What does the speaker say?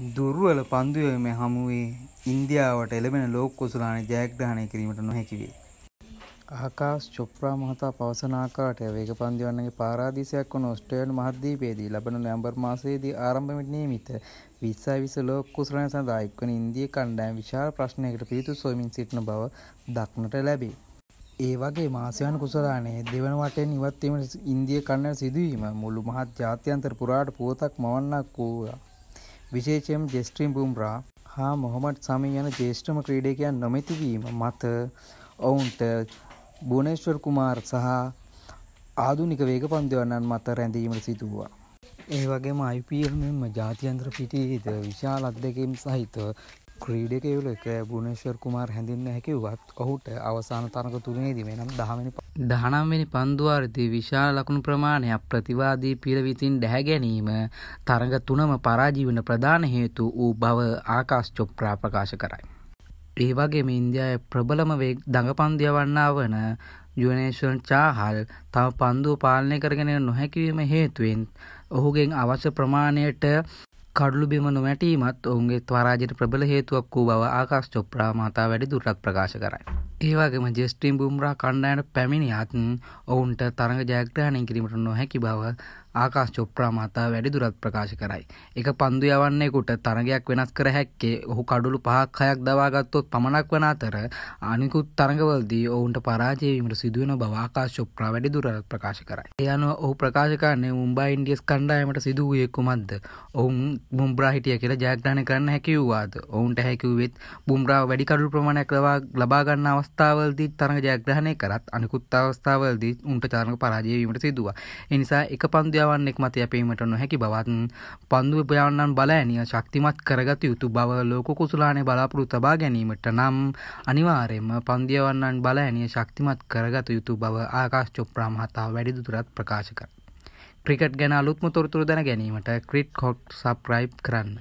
දුර්වල පන්දුවම හමුවේ ඉන්දියාවට එළබෙන ලෝක කුසලාන ජයග්‍රහණය කිරීමට නොහැකිවේ. ආකාස් චොප්‍රා මහතා පවසන ආකාරයට වේග පන්දිවන්නගේ පාරාදීසයක් වන ඔස්ට්‍රේලියානු මහද්වීපයේදී ලබන නොවැම්බර් මාසයේදී ආරම්භ වෙන නියමිත 2020 ලෝක කුසලාන සඳහා එක්වන ඉන්දිය කණ්ඩායම විශාල ප්‍රශ්නයකට පිටු සොයමින් සිටින බව දක්නට ලැබේ. ඒ වගේ මාසයන් කුසලානේ දෙවන වටෙන් ඉවත්වීමට ඉන්දිය කන්න සිදුවීම මුළු මහත් ජාත්‍යන්තර පුරාට පුවතක් මවන්නක් වූවා. විශේෂයෙන් ජෙස්ට්‍රීම් බුම්රා හා මොහොමඩ් සමී යන ජේෂ්ඨම ක්‍රීඩකයන් නොමැතිවීම මත ඔවුන්ට බුවනේශ්වර් කුමාර් සහ ආදුනික වේග පන්දවන්නන් මත රැඳීමට සිදුවවා. ඒ වගේම IPL මෙම ජාතියන්ත්‍ර පිටියේද විශාල අත්දැකීම් සහිත ක්‍රීඩකයවලක බුණේශ්වර් කුමාර් හැඳින්න හැකිවත් ඔහුට අවසාන තරක තුළේදී මෙනම් දහමනි දහනම්වෙනි පන්දුවාර්දී විශාල ලකුණු ප්‍රමාණයක් ප්‍රතිවාදී පිරවිතින් ඩැහැ ගැනීම තරඟ තුනම පරාජීවන ප්‍රධාන හේතු වූ බව ආකාශ චොප්‍රා ප්‍රකාශ කරයි. ඒ වගේම ඉන්දයාය ප්‍රබලම වේ දඟපන්දිය වන්නා වන යුනේෂන් චාහල් තම පන්දුව පාලනය කරගෙන නොහැකිවීම හේතුවෙන් ඔහුගෙන් අවශ්‍ය ප්‍රමාණයට කඩලු බිම නොමැටීමත් ඔවුන්ගේ ත්වරාජයට ප්‍රබල හේතුවක් වූ බව ආකාශ චොප්‍රා මතා වැඩි දුරටත් ප්‍රකාශ කරයි. ඒවාගේම ජෙස්ටිම් බුම්රා කණ්ඩායට පැමිණියත් ඔවුන්ට තරඟ ජයග්‍රහණය කිරීමට නොහැකි බව ආකාශ චොප්‍රා මහතා වැඩිදුරත් ප්‍රකාශ කරයි. එක පන්දු යවන්නේකුට තරගයක් වෙනස් කර හැක්කේ ඔහු කඩුළු පහක් හයක් දවාගත්තොත් පමණක් වන අතර අනිකුත් තරඟවලදී ඔවුන්ට පරාජය වීමට සිදුවෙන බව ආකාශ චොප්‍රා වැඩිදුරත් ප්‍රකාශ කරයි. ඒ අනුව ඔහු ප්‍රකාශ කරන්නේ මුම්බයි ඉන්ඩියස් කණ්ඩායමට සිදු වූයේ කුමක්ද? ඔවුන් බුම්රා හිටිය කියලා ජයග්‍රහණය කරන්න හැකි වූවාද? ඔවුන්ට හැකියුවෙත් බුම්රා වැඩි කඩුළු ප්‍රමාණයක් ලබා ගන්න අවස්ථාවලදී තරඟ ජයග්‍රහණය කරත් අනිකුත් අවස්ථාවලදී උන්ට තරඟ පරාජය වීමට සිදුවා. ඒ නිසා එක පන්දු විද්‍යාවන්නෙක් මත යැපීමට නොහැකි බවත් පන්දු උපයන්නන් බලෑනිය ශක්තිමත් කරගත යුතු බව ලෝක කුසලානේ බලාපොරොත්තු තබා ගැනීමට නම් අනිවාර්යයෙන්ම පන්දියවන්නන් බලෑනිය ශක්තිමත් කරගත යුතු බව ආකාශ චොප්‍රා මහතා වැඩිදුරටත් ප්‍රකාශ කර. ක්‍රිකට් ගැන අලුත්ම තොරතුරු දැන ගැනීමට ක්‍රිට් හොට් සබ්ස්ක්‍රයිබ් කරන්න.